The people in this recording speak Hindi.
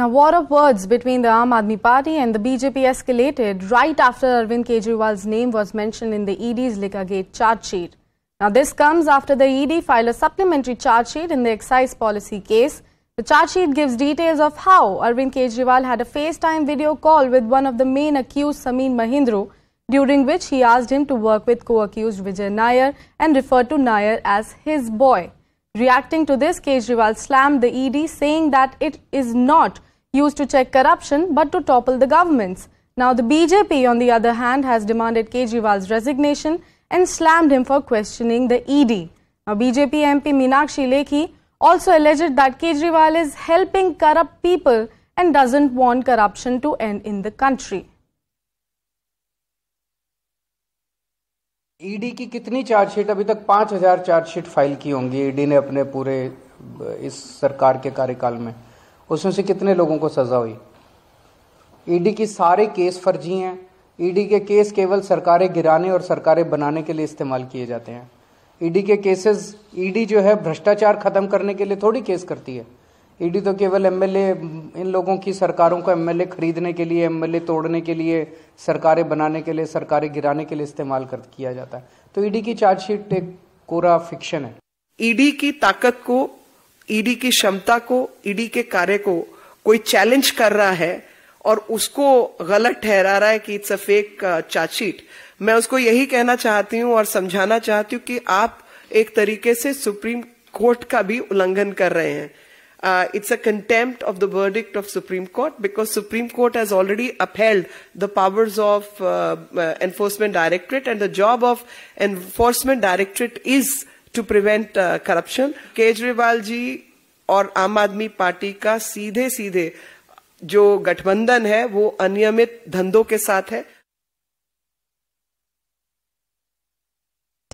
Now, war of words between the Aam Aadmi Party and the BJP escalated right after Arvind Kejriwal's name was mentioned in the ED's gate charge sheet. Now, this comes after the ED filed a supplementary charge sheet in the excise policy case. The charge sheet gives details of how Arvind Kejriwal had a FaceTime video call with one of the main accused, Samin Mahindru, during which he asked him to work with co-accused Vijay Nair and referred to Nair as his boy. Reacting to this, Kejriwal slammed the ED, saying that it is not used to check corruption but to topple the governments. Now, the BJP, on the other hand, has demanded Kejriwal's resignation and slammed him for questioning the ED. Now, BJP MP Meenakshi Lekhi also alleged that Kejriwal is helping corrupt people and doesn't want corruption to end in the country. ED की कितनी चार्जशीट अभी तक पाँच हजार चार्जशीट फाइल की होंगी ईडी ने अपने पूरे इस सरकार के कार्यकाल में उसमें से कितने लोगों को सज़ा हुई ईडी e की सारे केस फर्जी हैं ईडी e के केस केवल सरकारें गिराने और सरकारें बनाने के लिए इस्तेमाल किए जाते हैं ईडी e के केसेस ईडी जो है भ्रष्टाचार खत्म करने के लिए थोड़ी केस करती है ईडी तो केवल एमएलए इन लोगों की सरकारों को एमएलए खरीदने के लिए एमएलए तोड़ने के लिए सरकारें बनाने के लिए सरकारें गिराने के लिए इस्तेमाल कर किया जाता है तो ईडी की चार्जशीट एक कोरा फिक्शन है ईडी की ताकत को ईडी की क्षमता को ईडी के कार्य को कोई चैलेंज कर रहा है और उसको गलत ठहरा रहा है कि इट्स अ फेक चार्जशीट मैं उसको यही कहना चाहती हूँ और समझाना चाहती हूँ कि आप एक तरीके से सुप्रीम कोर्ट का भी उल्लंघन कर रहे हैं it's a contempt of the verdict of Supreme Court because Supreme Court has already upheld the powers of Enforcement Directorate and the job of Enforcement Directorate is to prevent corruption Kejriwal ji और आम आदमी पार्टी का सीधे सीधे जो गठबंधन है वो अनियमित धंधों के साथ है